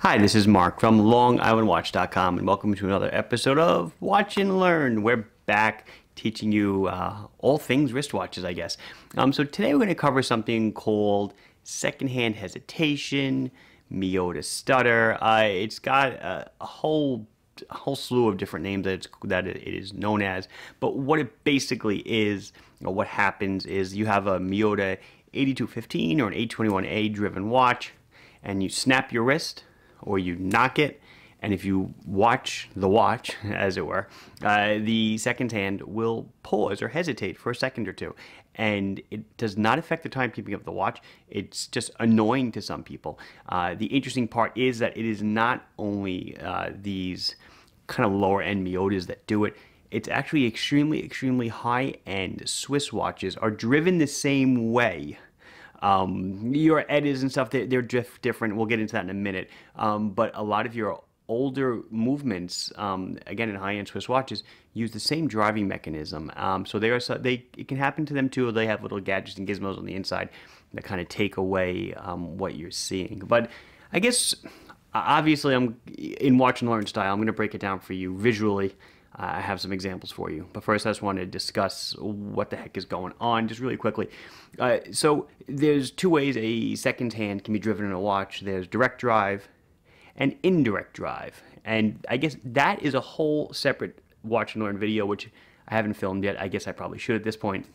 Hi, this is Mark from LongIslandWatch.com, and welcome to another episode of Watch and Learn. We're back teaching you uh, all things wristwatches, I guess. Um, so today we're going to cover something called secondhand hesitation, Miota stutter. Uh, it's got a, a whole a whole slew of different names that it's, that it is known as. But what it basically is, or what happens, is you have a Miyota 8215 or an 821A driven watch, and you snap your wrist or you knock it. And if you watch the watch, as it were, uh, the second hand will pause or hesitate for a second or two. And it does not affect the timekeeping of the watch. It's just annoying to some people. Uh, the interesting part is that it is not only uh, these kind of lower end Miotas that do it, it's actually extremely, extremely high end Swiss watches are driven the same way um, your edits and stuff, they're, they're different. We'll get into that in a minute. Um, but a lot of your older movements, um, again in high-end Swiss watches, use the same driving mechanism. Um, so they are they it can happen to them too. They have little gadgets and gizmos on the inside that kind of take away um, what you're seeing. But I guess obviously I'm in watch and learn style. I'm going to break it down for you visually I have some examples for you. But first, I just want to discuss what the heck is going on just really quickly. Uh, so there's two ways a second hand can be driven in a watch. There's direct drive and indirect drive. And I guess that is a whole separate watch and learn video, which I haven't filmed yet. I guess I probably should at this point.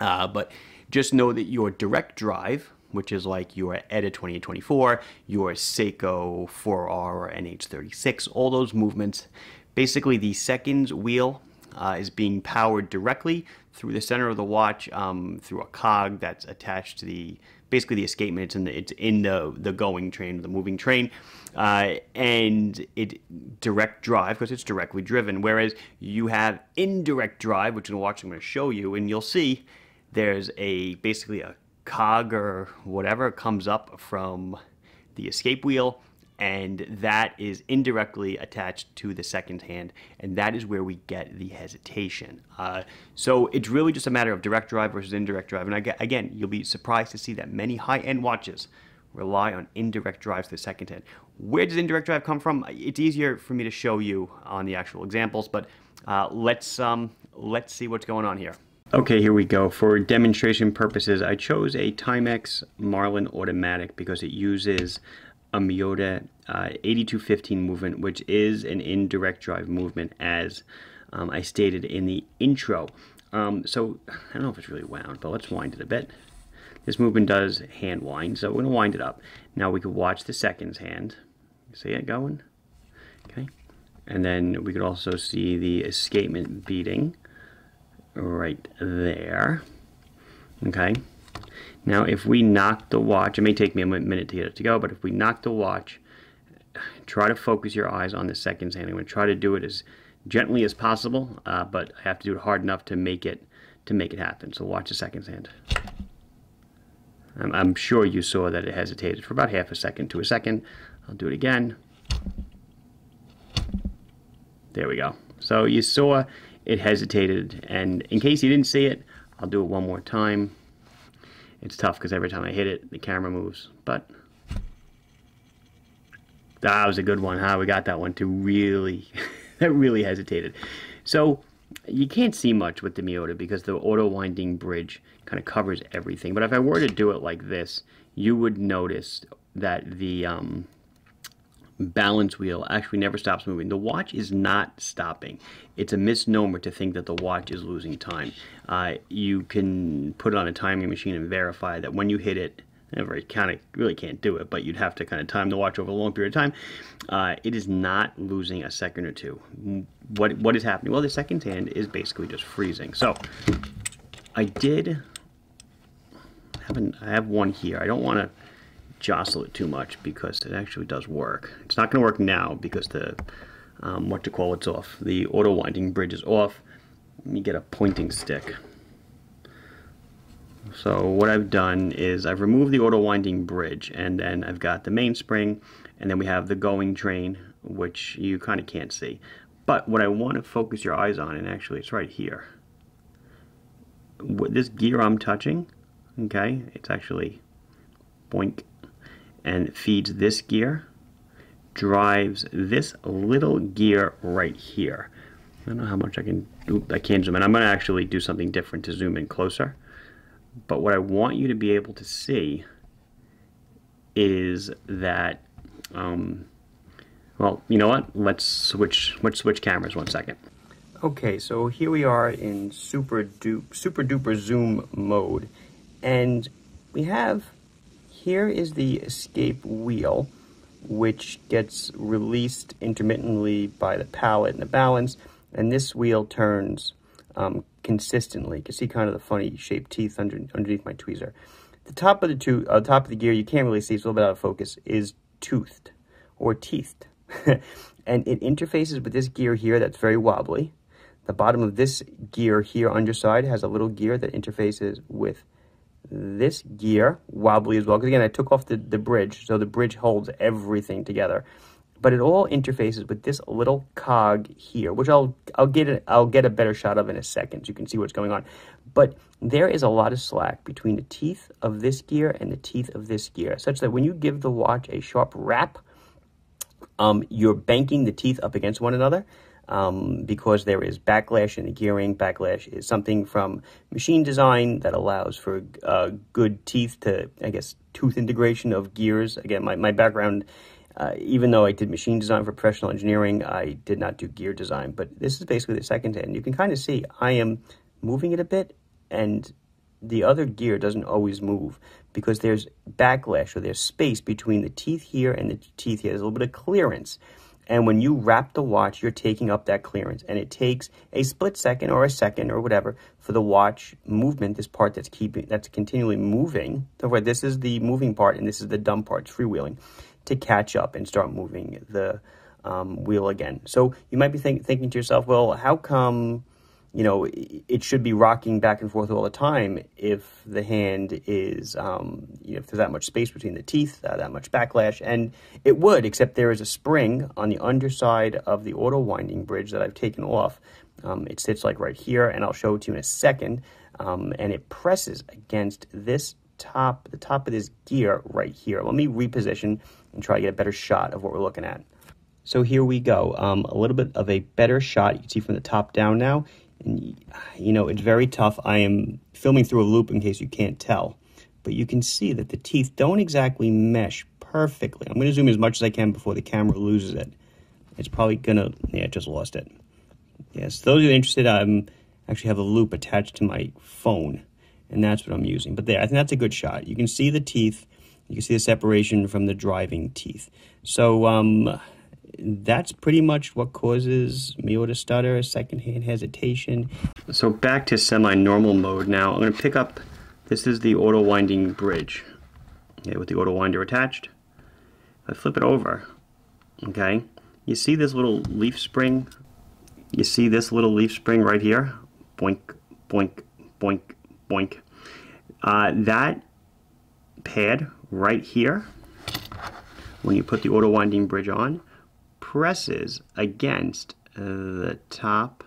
Uh, but just know that your direct drive, which is like your EDA 2824, your Seiko 4R or NH36, all those movements Basically, the seconds wheel uh, is being powered directly through the center of the watch um, through a cog that's attached to the basically the escapement. It's in the it's in the the going train, the moving train, uh, and it direct drive because it's directly driven. Whereas you have indirect drive, which in the watch I'm going to show you, and you'll see there's a basically a cog or whatever comes up from the escape wheel and that is indirectly attached to the second hand, and that is where we get the hesitation. Uh, so it's really just a matter of direct drive versus indirect drive, and I, again, you'll be surprised to see that many high-end watches rely on indirect drives to the second hand. Where does indirect drive come from? It's easier for me to show you on the actual examples, but uh, let's, um, let's see what's going on here. Okay, here we go. For demonstration purposes, I chose a Timex Marlin Automatic because it uses a Miyota uh, 8215 movement, which is an indirect drive movement, as um, I stated in the intro. Um, so I don't know if it's really wound, but let's wind it a bit. This movement does hand wind, so we're going to wind it up. Now we can watch the seconds hand. See it going? Okay. And then we could also see the escapement beating right there. Okay. Now if we knock the watch, it may take me a minute to get it to go, but if we knock the watch, try to focus your eyes on the seconds hand. I'm going to try to do it as gently as possible, uh, but I have to do it hard enough to make it to make it happen. So watch the seconds hand. I'm, I'm sure you saw that it hesitated for about half a second to a second. I'll do it again. There we go. So you saw it hesitated, and in case you didn't see it, I'll do it one more time. It's tough because every time I hit it, the camera moves. But that was a good one, huh? We got that one to Really, that really hesitated. So you can't see much with the Miota because the auto winding bridge kind of covers everything. But if I were to do it like this, you would notice that the um, balance wheel actually never stops moving. The watch is not stopping. It's a misnomer to think that the watch is losing time. Uh, you can put it on a timing machine and verify that when you hit it, never kind of really can't do it, but you'd have to kind of time the watch over a long period of time. Uh, it is not losing a second or two. What what is happening? Well, the second hand is basically just freezing. So I did have an, I have one here. I don't want to jostle it too much because it actually does work. It's not going to work now because the, um, what to call it's off. The auto winding bridge is off. Let me get a pointing stick. So what I've done is I've removed the auto winding bridge and then I've got the mainspring and then we have the going train which you kind of can't see. But what I want to focus your eyes on and actually it's right here. With this gear I'm touching, okay, it's actually boink and feeds this gear, drives this little gear right here. I don't know how much I can, I can not zoom in. I'm gonna actually do something different to zoom in closer. But what I want you to be able to see is that, um, well, you know what? Let's switch, let's switch cameras one second. Okay, so here we are in super, du super duper zoom mode. And we have here is the escape wheel, which gets released intermittently by the pallet and the balance, and this wheel turns um, consistently. You can see kind of the funny shaped teeth under, underneath my tweezer. The top of the two, uh, top of the gear, you can't really see, it's a little bit out of focus, is toothed or teethed. and it interfaces with this gear here that's very wobbly. The bottom of this gear here underside has a little gear that interfaces with this gear wobbly as well. Because again, I took off the, the bridge, so the bridge holds everything together. But it all interfaces with this little cog here, which I'll I'll get a, I'll get a better shot of in a second, so you can see what's going on. But there is a lot of slack between the teeth of this gear and the teeth of this gear, such that when you give the watch a sharp rap, um, you're banking the teeth up against one another um, because there is backlash in the gearing. Backlash is something from machine design that allows for uh, good teeth to, I guess, tooth integration of gears. Again, my, my background, uh, even though I did machine design for professional engineering, I did not do gear design. But this is basically the second hand. You can kind of see I am moving it a bit and the other gear doesn't always move because there's backlash or there's space between the teeth here and the teeth here. There's a little bit of clearance. And when you wrap the watch, you're taking up that clearance. And it takes a split second or a second or whatever for the watch movement, this part that's keeping that's continually moving. So this is the moving part and this is the dumb part, freewheeling, to catch up and start moving the um, wheel again. So you might be think, thinking to yourself, well, how come you know, it should be rocking back and forth all the time if the hand is, um, you know, if there's that much space between the teeth, uh, that much backlash. And it would, except there is a spring on the underside of the auto winding bridge that I've taken off. Um, it sits like right here, and I'll show it to you in a second. Um, and it presses against this top, the top of this gear right here. Let me reposition and try to get a better shot of what we're looking at. So here we go, um, a little bit of a better shot. You can see from the top down now. And, you know, it's very tough. I am filming through a loop in case you can't tell, but you can see that the teeth don't exactly mesh perfectly. I'm going to zoom as much as I can before the camera loses it. It's probably going to, yeah, it just lost it. Yes, those who are interested, I am actually have a loop attached to my phone, and that's what I'm using. But there, I think that's a good shot. You can see the teeth. You can see the separation from the driving teeth. So, um, that's pretty much what causes to stutter, secondhand hesitation. So back to semi-normal mode now. I'm going to pick up, this is the auto-winding bridge, okay, with the auto-winder attached. I flip it over, okay? You see this little leaf spring? You see this little leaf spring right here? Boink, boink, boink, boink. Uh, that pad right here, when you put the auto winding bridge on, presses against uh, the top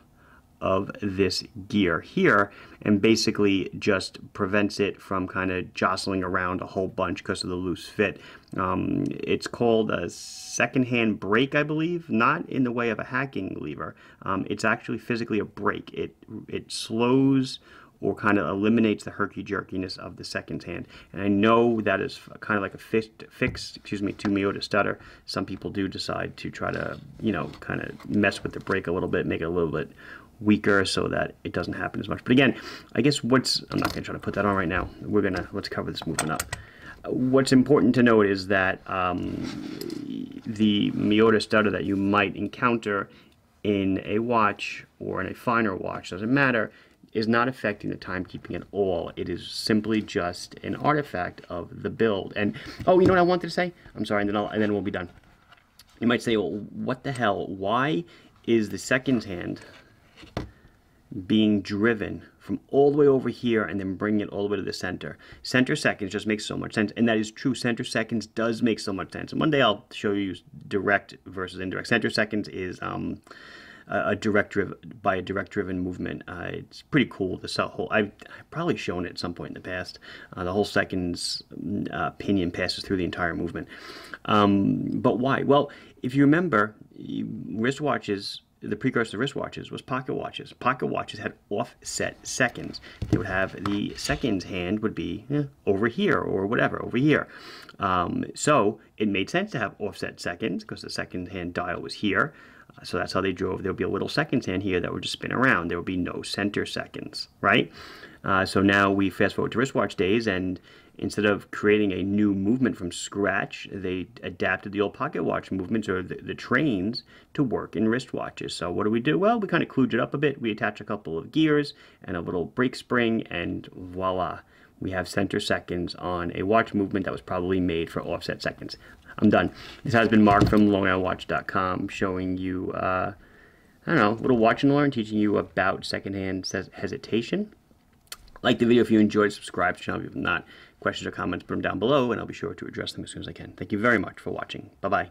of this gear here and basically just prevents it from kind of jostling around a whole bunch because of the loose fit. Um, it's called a second-hand brake, I believe, not in the way of a hacking lever. Um, it's actually physically a brake. It, it slows or kind of eliminates the herky jerkiness of the second hand. And I know that is kind of like a fix, excuse me, to Miota stutter. Some people do decide to try to, you know, kind of mess with the break a little bit, make it a little bit weaker so that it doesn't happen as much. But again, I guess what's, I'm not going to try to put that on right now. We're going to, let's cover this movement up. What's important to note is that um, the Miota stutter that you might encounter in a watch or in a finer watch, doesn't matter, is not affecting the timekeeping at all. It is simply just an artifact of the build. And, oh, you know what I wanted to say? I'm sorry, and then, I'll, and then we'll be done. You might say, well, what the hell? Why is the second hand being driven from all the way over here and then bringing it all the way to the center. Center seconds just makes so much sense. And that is true. Center seconds does make so much sense. And one day I'll show you direct versus indirect. Center seconds is um, a, direct driven by a direct driven movement. Uh, it's pretty cool. The whole I've, I've, probably shown it at some point in the past. Uh, the whole seconds uh, pinion passes through the entire movement. Um, but why? Well, if you remember, wristwatches the precursor to wristwatches was pocket watches. Pocket watches had offset seconds. They would have the seconds hand would be eh, over here or whatever, over here. Um, so it made sense to have offset seconds because the second hand dial was here. So that's how they drove. There'll be a little seconds hand here that would just spin around. There would be no center seconds, right? Uh, so now we fast forward to wristwatch days, and instead of creating a new movement from scratch, they adapted the old pocket watch movements or the, the trains to work in wristwatches. So what do we do? Well, we kind of kludge it up a bit. We attach a couple of gears and a little brake spring, and voila we have center seconds on a watch movement that was probably made for offset seconds. I'm done. This has been Mark from LongIslandWatch.com showing you, uh, I don't know, a little watch and learn, teaching you about secondhand hesitation. Like the video if you enjoyed, subscribe to the channel if not. Questions or comments, put them down below, and I'll be sure to address them as soon as I can. Thank you very much for watching. Bye-bye.